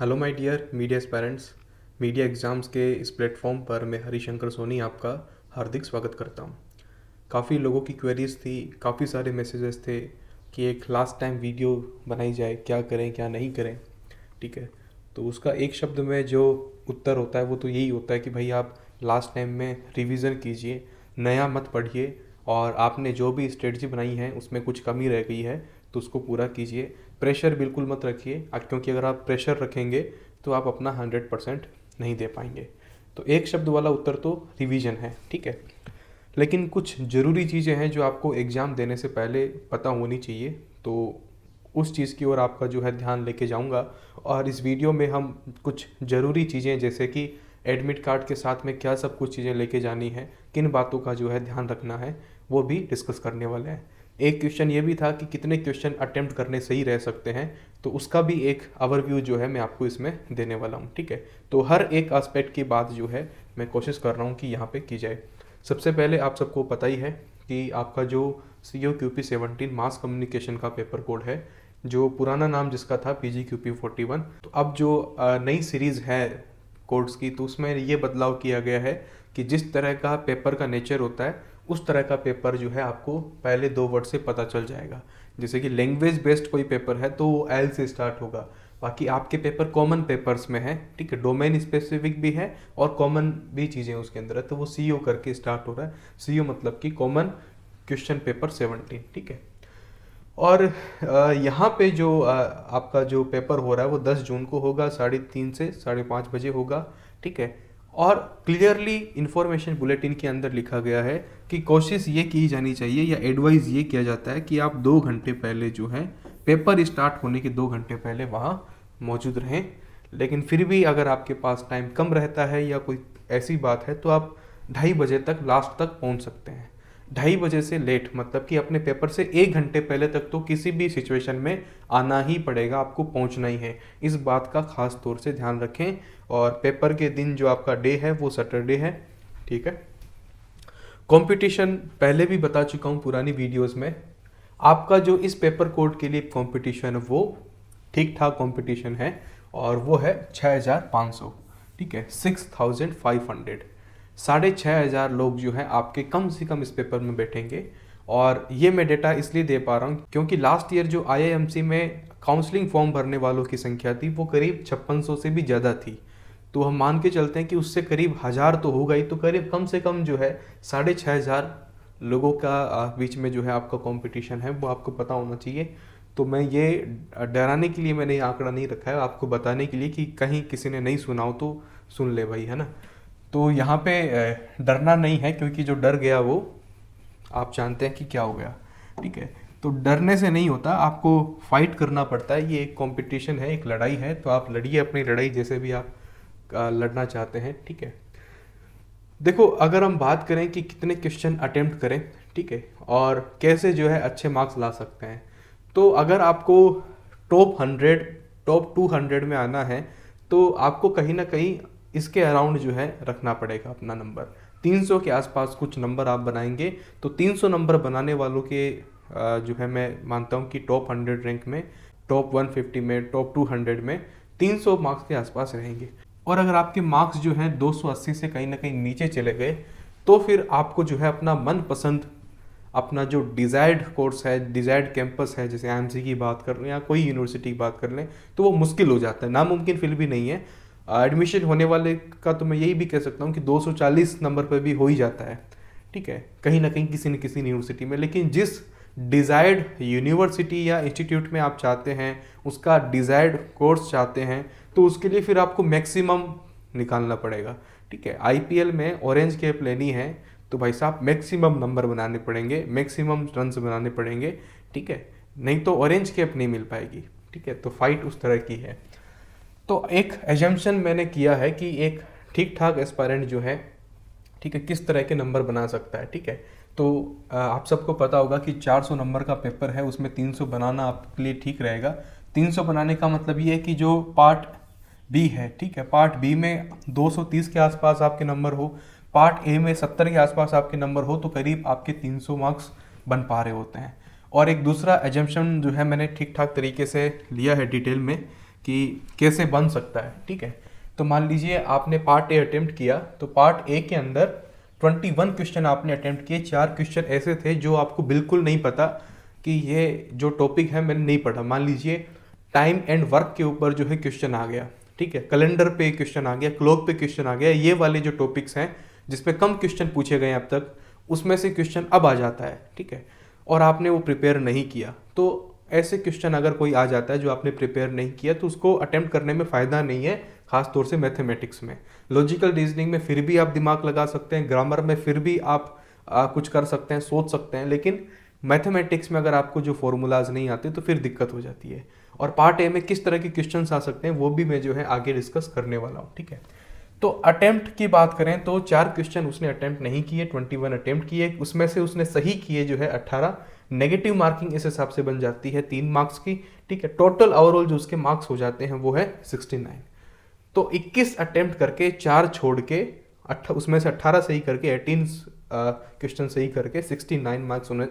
hello my dear media parents media exams के इस platform पर मैं हरिशंकर सोनी आपका हार्दिक स्वागत करता हूँ काफ़ी लोगों की क्वेरीज थी काफ़ी सारे मैसेजेस थे कि एक लास्ट टाइम वीडियो बनाई जाए क्या करें क्या नहीं करें ठीक है तो उसका एक शब्द में जो उत्तर होता है वो तो यही होता है कि भाई आप लास्ट टाइम में रिविज़न कीजिए नया मत पढ़िए और आपने जो भी स्ट्रेटजी बनाई है उसमें कुछ कमी रह गई है तो उसको पूरा कीजिए प्रेशर बिल्कुल मत रखिए क्योंकि अगर आप प्रेशर रखेंगे तो आप अपना हंड्रेड परसेंट नहीं दे पाएंगे तो एक शब्द वाला उत्तर तो रिवीजन है ठीक है लेकिन कुछ ज़रूरी चीज़ें हैं जो आपको एग्ज़ाम देने से पहले पता होनी चाहिए तो उस चीज़ की ओर आपका जो है ध्यान लेके जाऊंगा और इस वीडियो में हम कुछ ज़रूरी चीज़ें जैसे कि एडमिट कार्ड के साथ में क्या सब कुछ चीज़ें लेके जानी है किन बातों का जो है ध्यान रखना है वो भी डिस्कस करने वाले हैं एक क्वेश्चन ये भी था कि कितने क्वेश्चन अटेम्प्ट करने से ही रह सकते हैं तो उसका भी एक ओवरव्यू जो है मैं आपको इसमें देने वाला हूँ ठीक है तो हर एक आस्पेक्ट की बात जो है मैं कोशिश कर रहा हूँ कि यहाँ पर की जाए सबसे पहले आप सबको पता ही है कि आपका जो C O Q P seventeen mass communication का पेपर कोड है जो पुराना नाम जिसका था P G Q P forty one तो अब जो नई सीरीज़ है कोर्स की तो उसमें ये बदलाव किया गया है कि जिस तरह का पेपर का नेचर होता है उस तरह का पेपर जो है आपको पहले दो वर्ड से पता चल जाएगा जैसे कि लैंग्वेज बेस्ड कोई पेपर है तो वो एल से स्टार्ट होगा बाकी आपके पेपर कॉमन पेपर्स में है ठीक है डोमेन स्पेसिफिक भी है और कॉमन भी चीज़ें उसके अंदर है तो वो सी करके स्टार्ट हो रहा है सी मतलब कि कॉमन क्वेश्चन पेपर सेवनटीन ठीक है और यहाँ पे जो आपका जो पेपर हो रहा है वो 10 जून को होगा साढ़े तीन से साढ़े पाँच बजे होगा ठीक है और क्लियरली इंफॉर्मेशन बुलेटिन के अंदर लिखा गया है कि कोशिश ये की जानी चाहिए या एडवाइस ये किया जाता है कि आप दो घंटे पहले जो है पेपर स्टार्ट होने के दो घंटे पहले वहाँ मौजूद रहें लेकिन फिर भी अगर आपके पास टाइम कम रहता है या कोई ऐसी बात है तो आप ढाई बजे तक लास्ट तक पहुँच सकते हैं ढाई बजे से लेट मतलब कि अपने पेपर से एक घंटे पहले तक तो किसी भी सिचुएशन में आना ही पड़ेगा आपको पहुंचना ही है इस बात का ख़ास तौर से ध्यान रखें और पेपर के दिन जो आपका डे है वो सैटरडे है ठीक है कंपटीशन पहले भी बता चुका हूँ पुरानी वीडियोस में आपका जो इस पेपर कोड के लिए कंपटीशन है वो ठीक ठाक कंपटीशन है और वो है छः ठीक है हंड्रेड साढ़े छः हज़ार लोग जो है आपके कम से कम इस पेपर में बैठेंगे और ये मैं डेटा इसलिए दे पा रहा हूँ क्योंकि लास्ट ईयर जो आई में काउंसलिंग फॉर्म भरने वालों की संख्या थी वो करीब छप्पन से भी ज़्यादा थी तो हम मान के चलते हैं कि उससे करीब हज़ार तो होगा ही तो करीब कम से कम जो है साढ़े छः हज़ार लोगों का बीच में जो है आपका कंपटीशन है वो आपको पता होना चाहिए तो मैं ये डराने के लिए मैंने ये आंकड़ा नहीं रखा है आपको बताने के लिए कि कहीं किसी ने नहीं सुना हो तो सुन ले भाई है ना तो यहाँ पे डरना नहीं है क्योंकि जो डर गया वो आप जानते हैं कि क्या हो गया ठीक है तो डरने से नहीं होता आपको फाइट करना पड़ता है ये एक कॉम्पिटिशन है एक लड़ाई है तो आप लड़िए अपनी लड़ाई जैसे भी आप लड़ना चाहते हैं ठीक है देखो अगर हम बात करें कि कितने क्वेश्चन अटेम्प्ट करें ठीक है और कैसे जो है अच्छे मार्क्स ला सकते हैं तो अगर आपको top hundred top two hundred में आना है तो आपको कहीं ना कहीं इसके अराउंड जो है रखना पड़ेगा अपना नंबर 300 के आसपास कुछ नंबर आप बनाएंगे तो 300 नंबर बनाने वालों के जो है मैं मानता हूँ कि टॉप 100 रैंक में टॉप 150 में टॉप 200 में 300 मार्क्स के आसपास रहेंगे और अगर आपके मार्क्स जो हैं 280 से कहीं ना कहीं नीचे चले गए तो फिर आपको जो है अपना मनपसंद अपना जो डिज़ायर्ड कोर्स है डिज़ायर्ड कैंपस है जैसे आई की बात कर लें या कोई यूनिवर्सिटी की बात कर लें तो वो मुश्किल हो जाता है नामुमकिन फिर भी नहीं है एडमिशन होने वाले का तो मैं यही भी कह सकता हूँ कि 240 नंबर पर भी हो ही जाता है ठीक है कहीं ना कहीं किसी न किसी यूनिवर्सिटी में लेकिन जिस डिज़ायर्ड यूनिवर्सिटी या इंस्टीट्यूट में आप चाहते हैं उसका डिज़ायर्ड कोर्स चाहते हैं तो उसके लिए फिर आपको मैक्सिमम निकालना पड़ेगा ठीक है आईपीएल में ऑरेंज कैप लेनी है तो भाई साहब मैक्सिमम नंबर बनाने पड़ेंगे मैक्सिमम रन बनाने पड़ेंगे ठीक है नहीं तो ऑरेंज कैप नहीं मिल पाएगी ठीक है तो फाइट उस तरह की है तो एक एजम्पन मैंने किया है कि एक ठीक ठाक एस्पायरेंट जो है ठीक है किस तरह के नंबर बना सकता है ठीक है तो आप सबको पता होगा कि 400 नंबर का पेपर है उसमें 300 बनाना आपके लिए ठीक रहेगा 300 बनाने का मतलब ये है कि जो पार्ट बी है ठीक है पार्ट बी में 230 के आसपास आपके नंबर हो पार्ट ए में 70 के आसपास आपके नंबर हो तो करीब आपके 300 मार्क्स बन पा रहे होते हैं और एक दूसरा एजम्पन जो है मैंने ठीक ठाक तरीके से लिया है डिटेल में कि कैसे बन सकता है ठीक है तो मान लीजिए आपने पार्ट ए अटेम्प्ट किया तो पार्ट ए के अंदर 21 क्वेश्चन आपने अटेम्प्ट किए चार क्वेश्चन ऐसे थे जो आपको बिल्कुल नहीं पता कि ये जो टॉपिक है मैंने नहीं पढ़ा मान लीजिए टाइम एंड वर्क के ऊपर जो है क्वेश्चन आ गया ठीक है कैलेंडर पे क्वेश्चन आ गया क्लॉक पे क्वेश्चन आ गया ये वाले जो टॉपिक्स हैं जिसमें कम क्वेश्चन पूछे गए अब तक उसमें से क्वेश्चन अब आ जाता है ठीक है और आपने वो प्रिपेयर नहीं किया तो ऐसे क्वेश्चन अगर कोई आ जाता है जो आपने प्रिपेयर नहीं किया तो उसको अटैम्प्ट करने में फ़ायदा नहीं है खास तौर से मैथमेटिक्स में लॉजिकल रीजनिंग में फिर भी आप दिमाग लगा सकते हैं ग्रामर में फिर भी आप आ, कुछ कर सकते हैं सोच सकते हैं लेकिन मैथमेटिक्स में अगर आपको जो फॉर्मूलाज नहीं आते तो फिर दिक्कत हो जाती है और पार्ट ए में किस तरह के क्वेश्चन आ सकते हैं वो भी मैं जो है आगे डिस्कस करने वाला हूँ ठीक है तो अटैम्प्ट की बात करें तो चार क्वेश्चन उसने अटैम्प्ट नहीं किए ट्वेंटी वन अटैम्प्ट किए उसमें से उसने सही किए जो है अट्ठारह नेगेटिव मार्किंग इस हिसाब से बन जाती है तीन मार्क्स की ठीक है टोटल ओवरऑल जो उसके मार्क्स हो जाते हैं वो है सिक्सटी नाइन तो इक्कीस अटेम्प्ट करके चार छोड़ के अट्ठा उसमें से अट्ठारह सही करके एटीन क्वेश्चन सही करके सिक्सटी नाइन मार्क्स उन्हें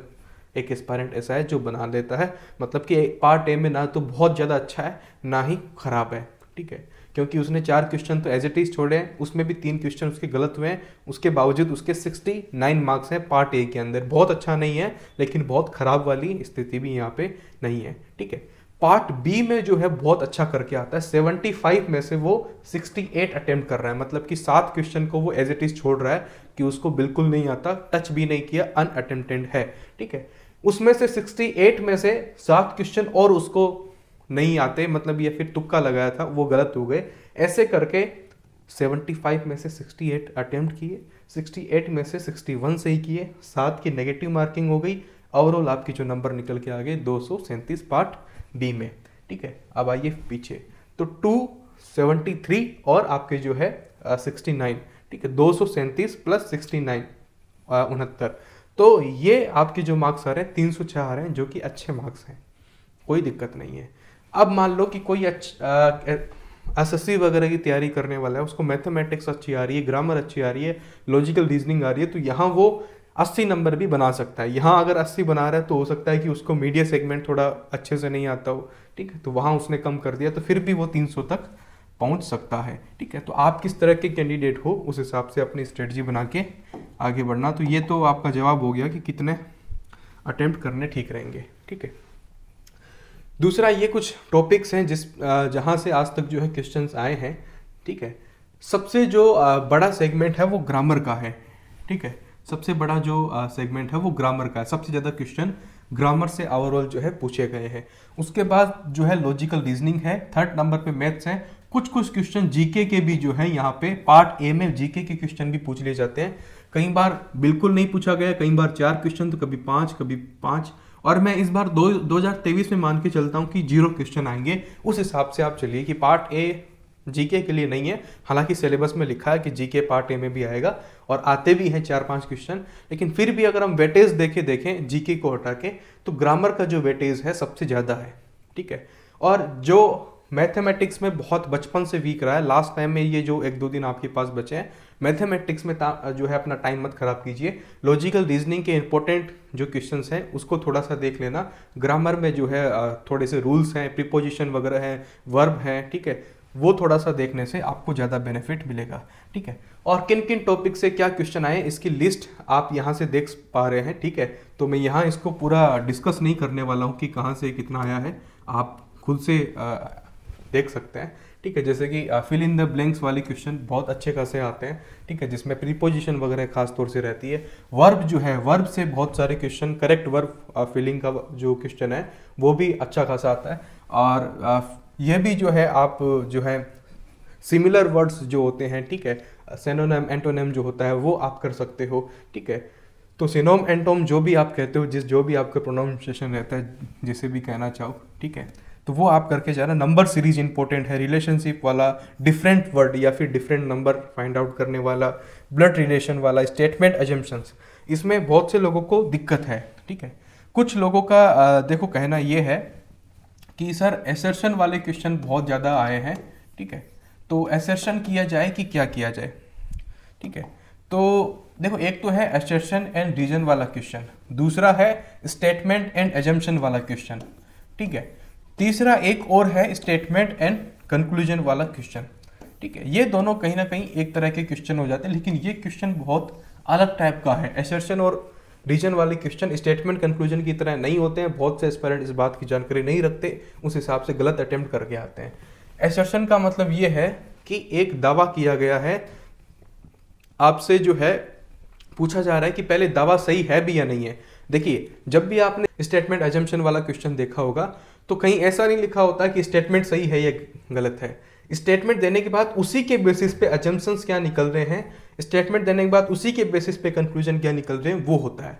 एक एस्पायरेंट ऐसा है जो बना लेता है मतलब कि पार्ट ए में ना तो बहुत ज़्यादा अच्छा है ना ही खराब है ठीक है क्योंकि उसने चार क्वेश्चन तो एज इट इज छोड़े हैं उसमें भी तीन क्वेश्चन उसके गलत हुए हैं उसके बावजूद उसके सिक्सटी नाइन मार्क्स हैं पार्ट ए के अंदर बहुत अच्छा नहीं है लेकिन बहुत खराब वाली स्थिति भी यहाँ पे नहीं है ठीक है पार्ट बी में जो है बहुत अच्छा करके आता है सेवेंटी फाइव में से वो सिक्सटी एट अटेम्प्ट कर रहा है मतलब कि सात क्वेश्चन को वो एज इट इज छोड़ रहा है कि उसको बिल्कुल नहीं आता टच भी नहीं किया अनअटेम्प्टेड है ठीक है उसमें से सिक्सटी एट में से सात क्वेश्चन और उसको नहीं आते मतलब ये फिर तुक्का लगाया था वो गलत हो गए ऐसे करके 75 में से 68 अटैम्प्ट किए 68 में से 61 सही किए सात की नेगेटिव मार्किंग हो गई ओवरऑल आपकी जो नंबर निकल के आ गए दो पार्ट बी में ठीक है अब आइए पीछे तो टू सेवेंटी थ्री और आपके जो है सिक्सटी नाइन ठीक है दो सौ सैंतीस प्लस सिक्सटी नाइन उनहत्तर तो ये आपके जो मार्क्स आ रहे हैं तीन सौ छः आ रहे हैं जो कि अच्छे मार्क्स हैं कोई दिक्कत नहीं है अब मान लो कि कोई एस एस वगैरह की तैयारी करने वाला है उसको मैथमेटिक्स अच्छी आ रही है ग्रामर अच्छी आ रही है लॉजिकल रीजनिंग आ रही है तो यहाँ वो अस्सी नंबर भी बना सकता है यहाँ अगर अस्सी बना रहा है तो हो सकता है कि उसको मीडिया सेगमेंट थोड़ा अच्छे से नहीं आता हो ठीक है तो वहाँ उसने कम कर दिया तो फिर भी वो तीन तक पहुँच सकता है ठीक है तो आप किस तरह के कैंडिडेट हो उस हिसाब से अपनी स्ट्रेटजी बना के आगे बढ़ना तो ये तो आपका जवाब हो गया कि कितने अटैम्प्ट करने ठीक रहेंगे ठीक है दूसरा ये कुछ टॉपिक्स हैं जिस जहाँ से आज तक जो है क्वेश्चन आए हैं ठीक है सबसे जो बड़ा सेगमेंट है वो ग्रामर का है ठीक है सबसे बड़ा जो सेगमेंट है वो ग्रामर का है सबसे ज़्यादा क्वेश्चन ग्रामर से ओवरऑल जो है पूछे गए हैं उसके बाद जो है लॉजिकल रीजनिंग है थर्ड नंबर पे मैथ्स हैं कुछ कुछ क्वेश्चन जीके के भी जो है यहाँ पे पार्ट ए में जीके के क्वेश्चन भी पूछ लिए जाते हैं कई बार बिल्कुल नहीं पूछा गया कई बार चार क्वेश्चन तो कभी पाँच कभी पाँच और मैं इस बार दो दो हज़ार तेईस में मान के चलता हूँ कि जीरो क्वेश्चन आएंगे उस हिसाब से आप चलिए कि पार्ट ए जीके के लिए नहीं है हालांकि सिलेबस में लिखा है कि जीके पार्ट ए में भी आएगा और आते भी हैं चार पांच क्वेश्चन लेकिन फिर भी अगर हम वेटेज देखे देखें जीके को हटा के तो ग्रामर का जो वेटेज है सबसे ज़्यादा है ठीक है और जो मैथमेटिक्स में बहुत बचपन से वीक रहा है लास्ट टाइम में ये जो एक दो दिन आपके पास बचे हैं मैथमेटिक्स में जो है अपना टाइम मत खराब कीजिए लॉजिकल रीजनिंग के इंपॉर्टेंट जो क्वेश्चन हैं उसको थोड़ा सा देख लेना ग्रामर में जो है थोड़े से रूल्स हैं प्रिपोजिशन वगैरह हैं वर्ब हैं ठीक है वो थोड़ा सा देखने से आपको ज़्यादा बेनिफिट मिलेगा ठीक है और किन किन टॉपिक से क्या क्वेश्चन आए इसकी लिस्ट आप यहाँ से देख पा रहे हैं ठीक है तो मैं यहाँ इसको पूरा डिस्कस नहीं करने वाला हूँ कि कहाँ से कितना आया है आप खुद से आ, देख सकते हैं ठीक है जैसे कि फिल इन द ब्लैंक्स वाले क्वेश्चन बहुत अच्छे खासे आते हैं ठीक है जिसमें प्रीपोजिशन वगैरह खास तौर से रहती है वर्ब जो है वर्ब से बहुत सारे क्वेश्चन करेक्ट वर्ब फिलिंग का जो क्वेश्चन है वो भी अच्छा खासा आता है और uh, यह भी जो है आप जो है सिमिलर वर्ड्स जो होते हैं ठीक है सेनोनेम एंटोनेम जो होता है वो आप कर सकते हो ठीक है तो सिनोम एंटोम जो भी आप कहते हो जिस जो भी आपका प्रोनाउंसिएशन रहता है जिसे भी कहना चाहो ठीक है तो वो आप करके जाना नंबर सीरीज इंपॉर्टेंट है रिलेशनशिप वाला डिफरेंट वर्ड या फिर डिफरेंट नंबर फाइंड आउट करने वाला ब्लड रिलेशन वाला स्टेटमेंट एजम्पन्स इसमें बहुत से लोगों को दिक्कत है ठीक है कुछ लोगों का देखो कहना ये है कि सर एसर्शन वाले क्वेश्चन बहुत ज़्यादा आए हैं ठीक है तो एसर्शन किया जाए कि क्या किया जाए ठीक है तो देखो एक तो है एसर्शन एंड रीजन वाला क्वेश्चन दूसरा है स्टेटमेंट एंड एजम्पन वाला क्वेश्चन ठीक है तीसरा एक और है स्टेटमेंट एंड कंक्लूजन वाला क्वेश्चन ठीक है ये दोनों कहीं ना कहीं एक तरह के क्वेश्चन हो जाते हैं लेकिन ये क्वेश्चन बहुत अलग टाइप का है एसर्शन और रीजन वाले क्वेश्चन स्टेटमेंट कंक्लूजन की तरह नहीं होते हैं बहुत से एक्सपेरेंट इस बात की जानकारी नहीं रखते उस हिसाब से गलत अटैम्प्ट करके आते हैं एसर्शन का मतलब ये है कि एक दावा किया गया है आपसे जो है पूछा जा रहा है कि पहले दावा सही है भी या नहीं है देखिए जब भी आपने स्टेटमेंट एजम्पन वाला क्वेश्चन देखा होगा तो कहीं ऐसा नहीं लिखा होता कि स्टेटमेंट सही है या गलत है स्टेटमेंट देने के बाद उसी के बेसिस पे अजम्पन्स क्या निकल रहे हैं स्टेटमेंट देने के बाद उसी के बेसिस पे कंक्लूजन क्या निकल रहे हैं वो होता है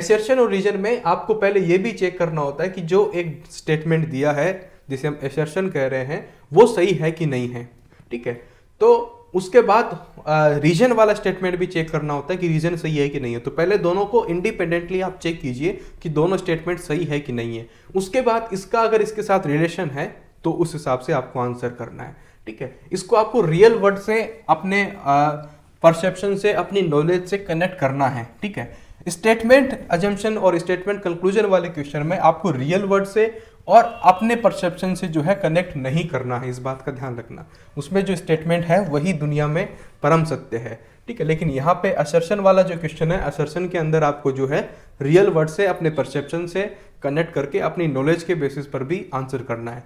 एसर्शन और रीजन में आपको पहले ये भी चेक करना होता है कि जो एक स्टेटमेंट दिया है जिसे हम एसर्शन कह रहे हैं वो सही है कि नहीं है ठीक है तो उसके बाद रीजन वाला स्टेटमेंट भी चेक करना होता है कि रीजन सही है कि नहीं है तो पहले दोनों को इंडिपेंडेंटली आप चेक कीजिए कि दोनों स्टेटमेंट सही है कि नहीं है उसके बाद इसका अगर इसके साथ रिलेशन है तो उस हिसाब से आपको आंसर करना है ठीक है इसको आपको रियल वर्ड से अपने परसेप्शन से अपनी नॉलेज से कनेक्ट करना है ठीक है स्टेटमेंट अजम्पन और स्टेटमेंट कंक्लूजन वाले क्वेश्चन में आपको रियल वर्ड से और अपने परसेप्शन से जो है कनेक्ट नहीं करना है इस बात का ध्यान रखना उसमें जो स्टेटमेंट है वही दुनिया में परम सत्य है ठीक है लेकिन यहाँ पे असर्शन वाला जो क्वेश्चन है असर्शन के अंदर आपको जो है रियल वर्ड से अपने परसेप्शन से कनेक्ट करके अपनी नॉलेज के बेसिस पर भी आंसर करना है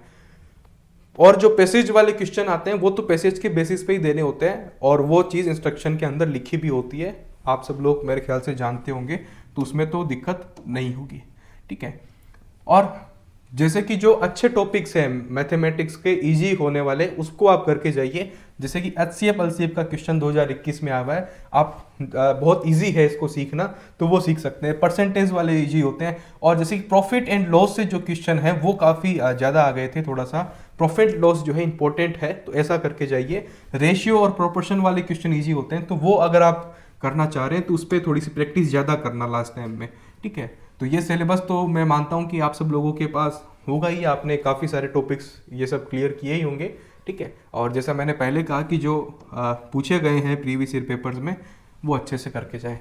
और जो पैसेज वाले क्वेश्चन आते हैं वो तो पैसेज के बेसिस पे ही देने होते हैं और वो चीज़ इंस्ट्रक्शन के अंदर लिखी भी होती है आप सब लोग मेरे ख्याल से जानते होंगे तो उसमें तो दिक्कत नहीं होगी ठीक है और जैसे कि जो अच्छे टॉपिक्स हैं मैथमेटिक्स के इजी होने वाले उसको आप करके जाइए जैसे कि H C F L C M का क्वेश्चन 2021 में आया है आप बहुत इजी है इसको सीखना तो वो सीख सकते हैं परसेंटेज वाले इजी होते हैं और जैसे कि प्रॉफिट एंड लॉस से जो क्वेश्चन है वो काफ़ी ज़्यादा आ गए थे थोड़ा सा प्रॉफिट लॉस जो है इंपॉर्टेंट है तो ऐसा करके जाइए रेशियो और प्रोपोर्शन वाले क्वेश्चन ईजी होते हैं तो वो अगर आप करना चाह रहे हैं तो उस पर थोड़ी सी प्रैक्टिस ज़्यादा करना लास्ट टाइम में ठीक है तो ये सिलेबस तो मैं मानता हूँ कि आप सब लोगों के पास होगा ही आपने काफ़ी सारे टॉपिक्स ये सब क्लियर किए ही होंगे ठीक है और जैसा मैंने पहले कहा कि जो पूछे गए हैं प्रीवियस ईयर पेपर्स में वो अच्छे से करके जाए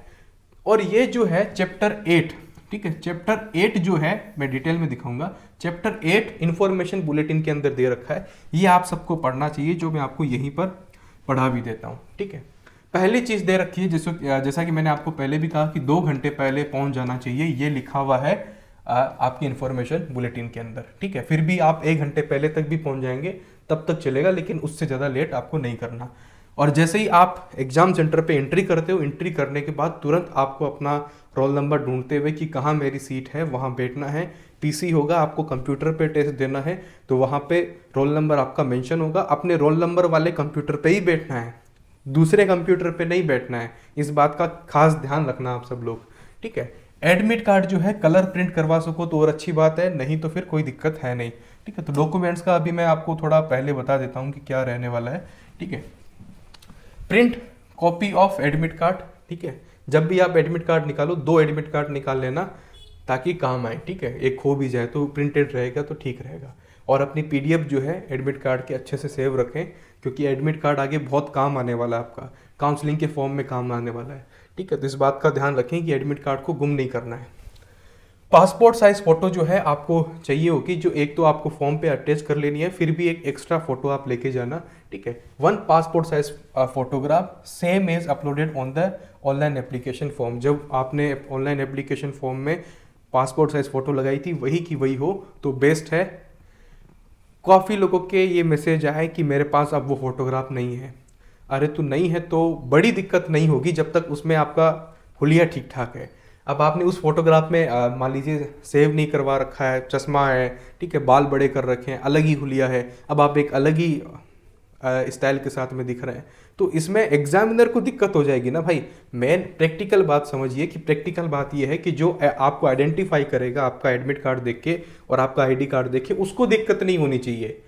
और ये जो है चैप्टर एट ठीक है चैप्टर एट जो है मैं डिटेल में दिखाऊंगा चैप्टर एट इन्फॉर्मेशन बुलेटिन के अंदर दे रखा है ये आप सबको पढ़ना चाहिए जो मैं आपको यहीं पर पढ़ा भी देता हूँ ठीक है पहली चीज़ दे रखी है जैसे जैसा कि मैंने आपको पहले भी कहा कि दो घंटे पहले पहुंच जाना चाहिए ये लिखा हुआ है आपकी इन्फॉर्मेशन बुलेटिन के अंदर ठीक है फिर भी आप एक घंटे पहले तक भी पहुंच जाएंगे तब तक चलेगा लेकिन उससे ज़्यादा लेट आपको नहीं करना और जैसे ही आप एग्ज़ाम सेंटर पे एंट्री करते हो एंट्री करने के बाद तुरंत आपको अपना रोल नंबर ढूंढते हुए कि कहाँ मेरी सीट है वहाँ बैठना है पीसी होगा आपको कंप्यूटर पे टेस्ट देना है तो वहाँ पे रोल नंबर आपका मेंशन होगा अपने रोल नंबर वाले कंप्यूटर पे ही बैठना है दूसरे कंप्यूटर पे नहीं बैठना है इस बात का खास ध्यान रखना आप सब लोग ठीक है एडमिट कार्ड जो है कलर प्रिंट करवा सको तो और अच्छी बात है नहीं तो फिर कोई दिक्कत है नहीं ठीक है तो डॉक्यूमेंट्स का अभी मैं आपको थोड़ा पहले बता देता हूँ कि क्या रहने वाला है ठीक है print copy of admit card ठीक है जब भी आप एडमिट कार्ड निकालो दो एडमिट कार्ड निकाल लेना ताकि काम आए ठीक है एक खो भी जाए तो प्रिंटेड रहेगा तो ठीक रहेगा और अपनी पीडीएफ जो है एडमिट कार्ड के अच्छे से सेव रखें क्योंकि एडमिट कार्ड आगे बहुत काम आने वाला है आपका काउंसलिंग के फॉर्म में काम आने वाला है ठीक है तो इस बात का ध्यान रखें कि एडमिट कार्ड को गुम नहीं करना है पासपोर्ट साइज फ़ोटो जो है आपको चाहिए होगी जो एक तो आपको फॉर्म पे अटैच कर लेनी है फिर भी एक एक्स्ट्रा फ़ोटो आप लेके जाना ठीक है one passport size photograph same as uploaded on the online application form जब आपने ऑनलाइन एप्लीकेशन फॉर्म में पासपोर्ट साइज़ फ़ोटो लगाई थी वही की वही हो तो बेस्ट है काफ़ी लोगों के ये मैसेज आए कि मेरे पास अब वो फोटोग्राफ नहीं है अरे तो नहीं है तो बड़ी दिक्कत नहीं होगी जब तक उसमें आपका हुलिया ठीक ठाक है अब आपने उस फोटोग्राफ में मान लीजिए सेव नहीं करवा रखा है चश्मा है ठीक है बाल बड़े कर रखे हैं अलग ही हुलिया है अब आप एक अलग ही स्टाइल के साथ में दिख रहे हैं तो इसमें एग्जामिनर को दिक्कत हो जाएगी ना भाई मेन प्रैक्टिकल बात समझिए कि प्रैक्टिकल बात यह है कि जो आपको आइडेंटिफाई करेगा आपका एडमिट कार्ड देख के और आपका आईडी कार्ड देख के उसको दिक्कत नहीं होनी चाहिए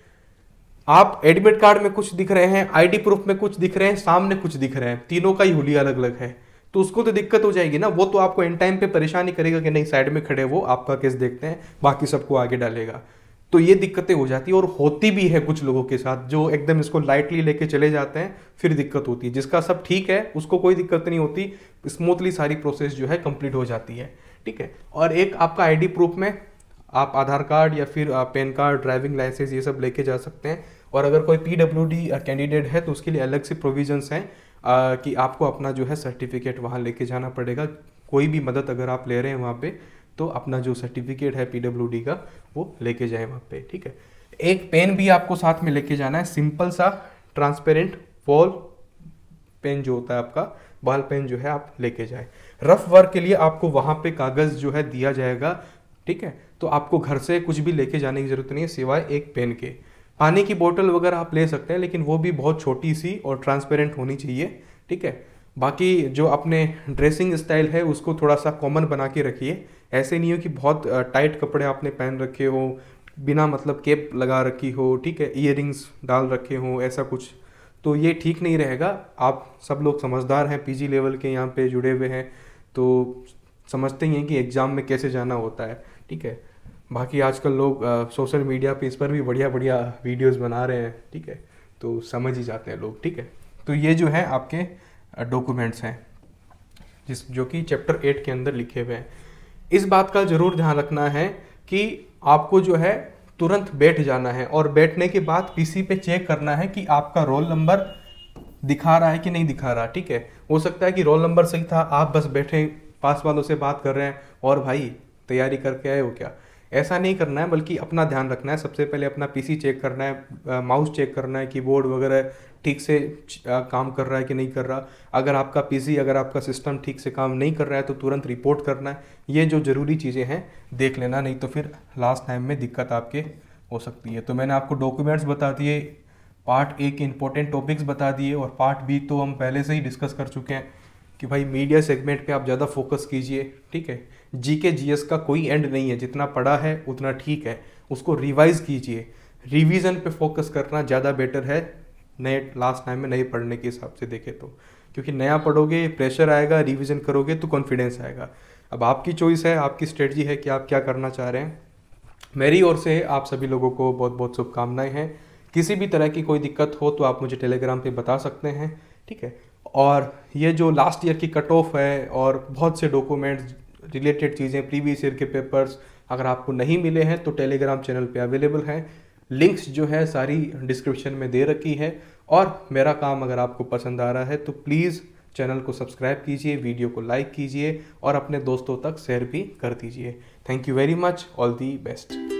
आप एडमिट कार्ड में कुछ दिख रहे हैं आईडी प्रूफ में कुछ दिख रहे हैं सामने कुछ दिख रहे हैं तीनों का ही होली अलग अलग है तो उसको तो दिक्कत हो जाएगी ना वो तो आपको इन टाइम पे परेशानी करेगा कि नहीं साइड में खड़े वो आपका केस देखते हैं बाकी सबको आगे डालेगा तो ये दिक्कतें हो जाती है और होती भी है कुछ लोगों के साथ जो एकदम इसको लाइटली लेके चले जाते हैं फिर दिक्कत होती है जिसका सब ठीक है उसको कोई दिक्कत नहीं होती स्मूथली सारी प्रोसेस जो है कंप्लीट हो जाती है ठीक है और एक आपका आईडी प्रूफ में आप आधार कार्ड या फिर पैन कार्ड ड्राइविंग लाइसेंस ये सब लेके जा सकते हैं और अगर कोई पी कैंडिडेट है तो उसके लिए अलग से प्रोविजन हैं कि आपको अपना जो है सर्टिफिकेट वहाँ लेके जाना पड़ेगा कोई भी मदद अगर आप ले रहे हैं वहाँ पे तो अपना जो सर्टिफिकेट है पीडब्ल्यू का वो लेके जाए वहाँ पे ठीक है एक पेन भी आपको साथ में लेके जाना है सिंपल सा ट्रांसपेरेंट वॉल पेन जो होता है आपका बॉल पेन जो है आप लेके जाए रफ वर्क के लिए आपको वहां पे कागज़ जो है दिया जाएगा ठीक है तो आपको घर से कुछ भी लेके जाने की ज़रूरत नहीं है सिवाय एक पेन के पानी की बोतल वगैरह आप ले सकते हैं लेकिन वो भी बहुत छोटी सी और ट्रांसपेरेंट होनी चाहिए ठीक है बाकी जो अपने ड्रेसिंग स्टाइल है उसको थोड़ा सा कॉमन बना के रखिए ऐसे नहीं हो कि बहुत टाइट कपड़े आपने पहन रखे हो बिना मतलब केप लगा रखी हो ठीक है इयर डाल रखे हो ऐसा कुछ तो ये ठीक नहीं रहेगा आप सब लोग समझदार हैं पीजी लेवल के यहाँ पे जुड़े हुए हैं तो समझते ही हैं कि एग्ज़ाम में कैसे जाना होता है ठीक है बाकी आजकल लोग सोशल मीडिया पे इस पर भी बढ़िया बढ़िया वीडियोस बना रहे हैं ठीक है तो समझ ही जाते हैं लोग ठीक है तो ये जो है आपके डॉक्यूमेंट्स हैं जिस जो कि चैप्टर एट के अंदर लिखे हुए हैं इस बात का ज़रूर ध्यान रखना है कि आपको जो है तुरंत बैठ जाना है और बैठने के बाद पीसी पे चेक करना है कि आपका रोल नंबर दिखा रहा है कि नहीं दिखा रहा ठीक है हो सकता है कि रोल नंबर सही था आप बस बैठे पास वालों से बात कर रहे हैं और भाई तैयारी करके आए हो क्या ऐसा नहीं करना है बल्कि अपना ध्यान रखना है सबसे पहले अपना पीसी चेक करना है माउस चेक करना है कीबोर्ड वगैरह ठीक से काम कर रहा है कि नहीं कर रहा अगर आपका पीसी अगर आपका सिस्टम ठीक से काम नहीं कर रहा है तो तुरंत रिपोर्ट करना है ये जो ज़रूरी चीज़ें हैं देख लेना नहीं तो फिर लास्ट टाइम में दिक्कत आपके हो सकती है तो मैंने आपको डॉक्यूमेंट्स बता दिए पार्ट ए के इंपॉर्टेंट टॉपिक्स बता दिए और पार्ट बी तो हम पहले से ही डिस्कस कर चुके हैं कि भाई मीडिया सेगमेंट पे आप ज़्यादा फोकस कीजिए ठीक है जी के जी एस का कोई एंड नहीं है जितना पढ़ा है उतना ठीक है उसको रिवाइज कीजिए रिवीजन पे फोकस करना ज़्यादा बेटर है नए लास्ट टाइम में नए पढ़ने के हिसाब से देखें तो क्योंकि नया पढ़ोगे प्रेशर आएगा रिविज़न करोगे तो कॉन्फिडेंस आएगा अब आपकी चॉइस है आपकी स्ट्रेटजी है कि आप क्या करना चाह रहे हैं मेरी ओर से आप सभी लोगों को बहुत बहुत शुभकामनाएं हैं किसी भी तरह की कोई दिक्कत हो तो आप मुझे टेलीग्राम पे बता सकते हैं ठीक है और ये जो लास्ट ईयर की कट ऑफ है और बहुत से डॉक्यूमेंट्स रिलेटेड चीज़ें प्रीवियस ईयर के पेपर्स अगर आपको नहीं मिले हैं तो टेलीग्राम चैनल पे अवेलेबल हैं लिंक्स जो है सारी डिस्क्रिप्शन में दे रखी है और मेरा काम अगर आपको पसंद आ रहा है तो प्लीज़ चैनल को सब्सक्राइब कीजिए वीडियो को लाइक कीजिए और अपने दोस्तों तक शेयर भी कर दीजिए thank you very much all the best